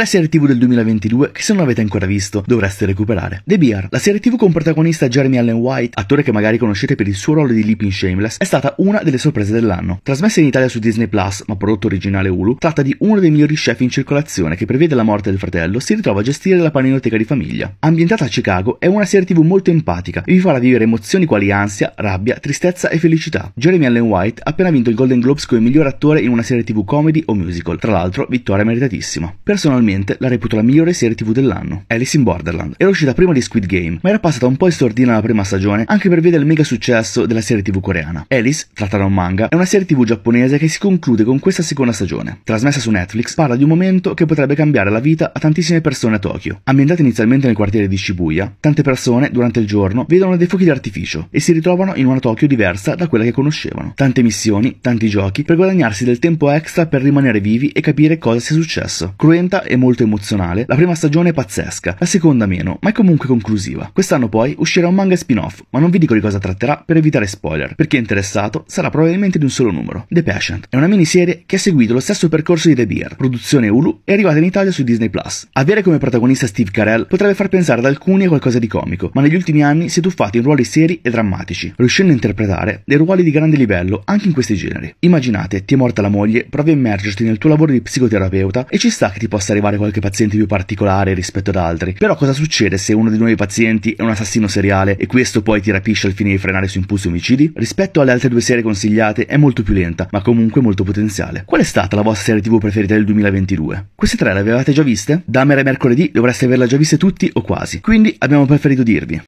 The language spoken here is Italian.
Tre serie TV del 2022 che se non avete ancora visto dovreste recuperare. The Beer, la serie TV con protagonista Jeremy Allen White, attore che magari conoscete per il suo ruolo di Leaping Shameless, è stata una delle sorprese dell'anno. Trasmessa in Italia su Disney Plus, ma prodotto originale Hulu, tratta di uno dei migliori chef in circolazione che prevede la morte del fratello, si ritrova a gestire la paninoteca di famiglia. Ambientata a Chicago, è una serie TV molto empatica e vi farà vivere emozioni quali ansia, rabbia, tristezza e felicità. Jeremy Allen White ha appena vinto il Golden Globes come miglior attore in una serie TV comedy o musical, tra l'altro vittoria meritatissima. Personalmente personalmente la reputo la migliore serie tv dell'anno, Alice in Borderland. Era uscita prima di Squid Game, ma era passata un po' in sordina la prima stagione anche per via del mega successo della serie tv coreana. Alice, tratta da un manga, è una serie tv giapponese che si conclude con questa seconda stagione. Trasmessa su Netflix, parla di un momento che potrebbe cambiare la vita a tantissime persone a Tokyo. Ambientata inizialmente nel quartiere di Shibuya, tante persone durante il giorno vedono dei fuochi d'artificio e si ritrovano in una Tokyo diversa da quella che conoscevano. Tante missioni, tanti giochi per guadagnarsi del tempo extra per rimanere vivi e capire cosa sia successo. Cruenta e molto emozionale, la prima stagione è pazzesca, la seconda meno, ma è comunque conclusiva. Quest'anno poi uscirà un manga spin-off, ma non vi dico di cosa tratterà per evitare spoiler, per chi è interessato sarà probabilmente di un solo numero. The Patient è una miniserie che ha seguito lo stesso percorso di The Beer, produzione Hulu e arrivata in Italia su Disney+. Avere come protagonista Steve Carell potrebbe far pensare ad alcuni a qualcosa di comico, ma negli ultimi anni si è tuffato in ruoli seri e drammatici, riuscendo a interpretare dei ruoli di grande livello anche in questi generi. Immaginate, ti è morta la moglie, provi a immergerti nel tuo lavoro di psicoterapeuta e ci sta che ti possa arrivare arrivare qualche paziente più particolare rispetto ad altri. Però cosa succede se uno dei nuovi pazienti è un assassino seriale e questo poi ti rapisce al fine di frenare su impulsi omicidi? Rispetto alle altre due serie consigliate è molto più lenta, ma comunque molto potenziale. Qual è stata la vostra serie TV preferita del 2022? Queste tre le avevate già viste? Damer e mercoledì dovreste averle già viste tutti o quasi, quindi abbiamo preferito dirvi